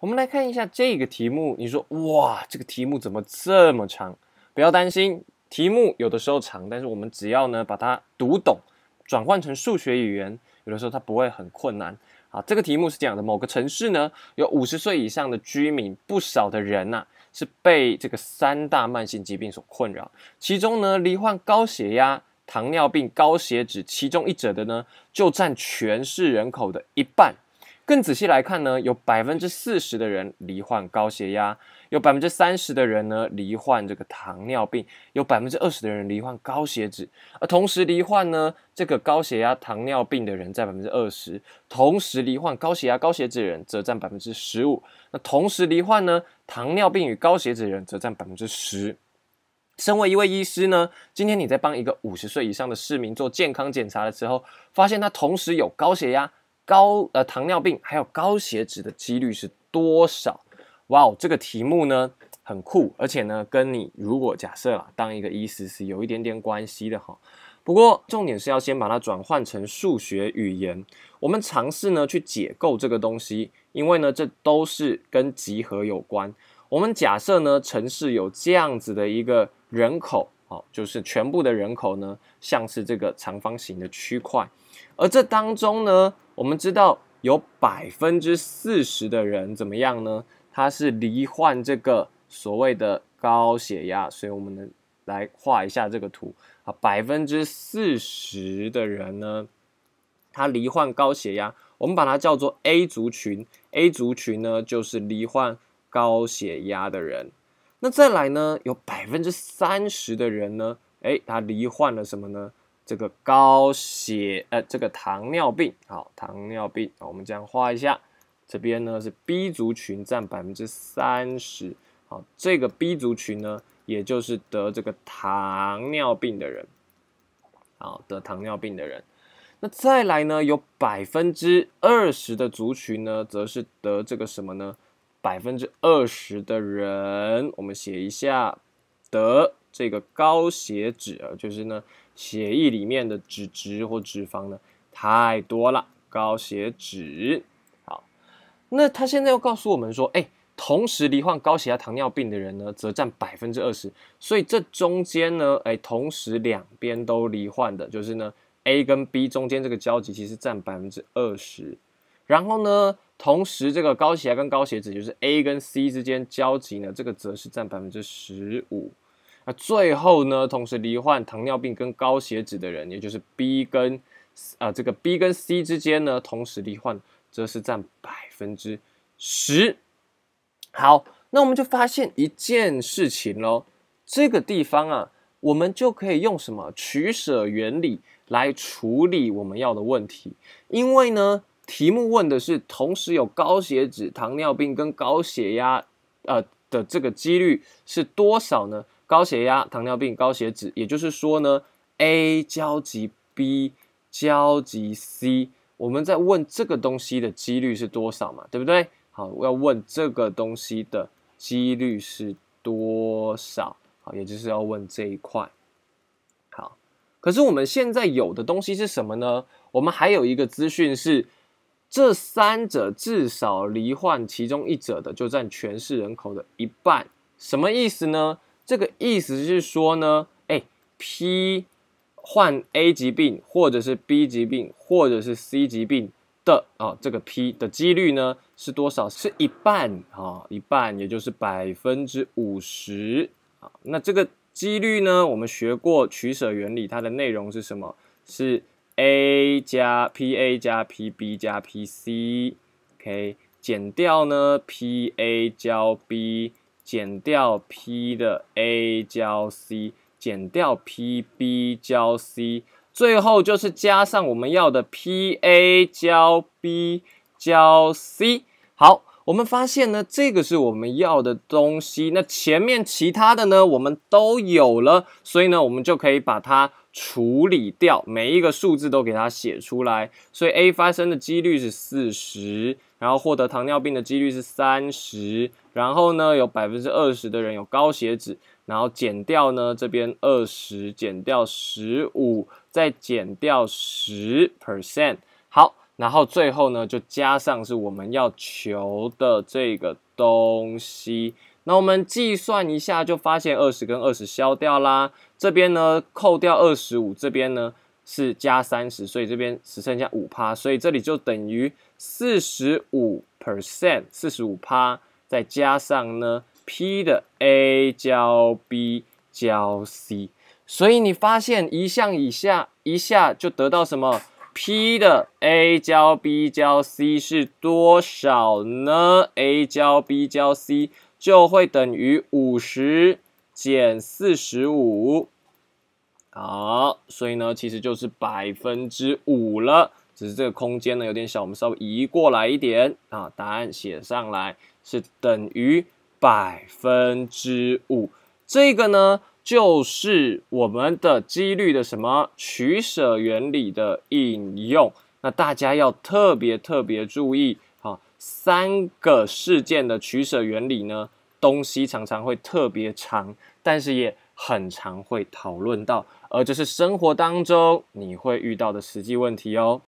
我们来看一下这个题目，你说哇，这个题目怎么这么长？不要担心，题目有的时候长，但是我们只要呢把它读懂，转换成数学语言，有的时候它不会很困难。啊，这个题目是这样的：某个城市呢有五十岁以上的居民不少的人呐，是被这个三大慢性疾病所困扰，其中呢罹患高血压、糖尿病、高血脂其中一者的呢，就占全市人口的一半。更仔细来看呢，有百分之四十的人罹患高血压，有百分之三十的人呢罹患这个糖尿病，有百分之二十的人罹患高血脂，而同时罹患呢这个高血压糖尿病的人占百分之二十，同时罹患高血压高血脂的人则占百分之十五，那同时罹患呢糖尿病与高血脂的人则占百分之十。身为一位医师呢，今天你在帮一个五十岁以上的市民做健康检查的时候，发现他同时有高血压。高呃糖尿病还有高血脂的几率是多少？哇哦，这个题目呢很酷，而且呢跟你如果假设啦，当一个医师是有一点点关系的哈。不过重点是要先把它转换成数学语言，我们尝试呢去解构这个东西，因为呢这都是跟集合有关。我们假设呢城市有这样子的一个人口。好，就是全部的人口呢，像是这个长方形的区块，而这当中呢，我们知道有百分之四十的人怎么样呢？他是罹患这个所谓的高血压，所以我们能来画一下这个图啊，百分之四十的人呢，他罹患高血压，我们把它叫做 A 族群，A 族群呢就是罹患高血压的人。那再来呢？有百分之三十的人呢？诶，他罹患了什么呢？这个高血……呃，这个糖尿病。好，糖尿病。我们这样画一下。这边呢是 B 族群占百分之三十。好，这个 B 族群呢，也就是得这个糖尿病的人。好，得糖尿病的人。那再来呢？有百分之二十的族群呢，则是得这个什么呢？百分之二十的人，我们写一下得这个高血脂啊，就是呢血液里面的脂质或脂肪呢太多了，高血脂。好，那他现在又告诉我们说，哎，同时罹患高血压、糖尿病的人呢，则占百分之二十。所以这中间呢，哎，同时两边都罹患的，就是呢 A 跟 B 中间这个交集，其实占百分之二十。然后呢，同时这个高血压跟高血脂，就是 A 跟 C 之间交集呢，这个则是占百分之十五。啊，最后呢，同时罹患糖尿病跟高血脂的人，也就是 B 跟啊这个 B 跟 C 之间呢，同时罹患则是占百分之十。好，那我们就发现一件事情喽，这个地方啊，我们就可以用什么取舍原理来处理我们要的问题，因为呢。题目问的是同时有高血脂、糖尿病跟高血压，呃的这个几率是多少呢？高血压、糖尿病、高血脂，也就是说呢，A 交集 B 交集 C，我们在问这个东西的几率是多少嘛，对不对？好，要问这个东西的几率是多少，好，也就是要问这一块。好，可是我们现在有的东西是什么呢？我们还有一个资讯是。这三者至少罹患其中一者的，就占全市人口的一半。什么意思呢？这个意思是说呢，哎，P 患 A 疾病或者是 B 疾病或者是 C 疾病的啊，这个 P 的几率呢是多少？是一半啊，一半，也就是百分之五十啊。那这个几率呢，我们学过取舍原理，它的内容是什么？是。a 加 pa 加 pb 加 pc，k 减掉呢 pa 交 b，减掉 p 的 a 交 c，减掉 pb 交 c，最后就是加上我们要的 pa 交 b 交 c。好，我们发现呢，这个是我们要的东西。那前面其他的呢，我们都有了，所以呢，我们就可以把它。处理掉每一个数字都给它写出来，所以 A 发生的几率是四十，然后获得糖尿病的几率是三十，然后呢有百分之二十的人有高血脂，然后减掉呢这边二十，减掉十五，再减掉十 percent，好，然后最后呢就加上是我们要求的这个东西。那我们计算一下，就发现二十跟二十消掉啦。这边呢扣掉二十五，这边呢是加三十，所以这边只剩下五趴。所以这里就等于四十五 percent 四十五趴，再加上呢 p 的 a 交 b 交 c。所以你发现一项以下一下就得到什么？p 的 a 交 b 交 c 是多少呢？a 交 b 交 c。就会等于五十减四十五，好，所以呢，其实就是百分之五了。只是这个空间呢有点小，我们稍微移过来一点啊。答案写上来是等于百分之五。这个呢，就是我们的几率的什么取舍原理的应用。那大家要特别特别注意。三个事件的取舍原理呢？东西常常会特别长，但是也很常会讨论到，而这是生活当中你会遇到的实际问题哦。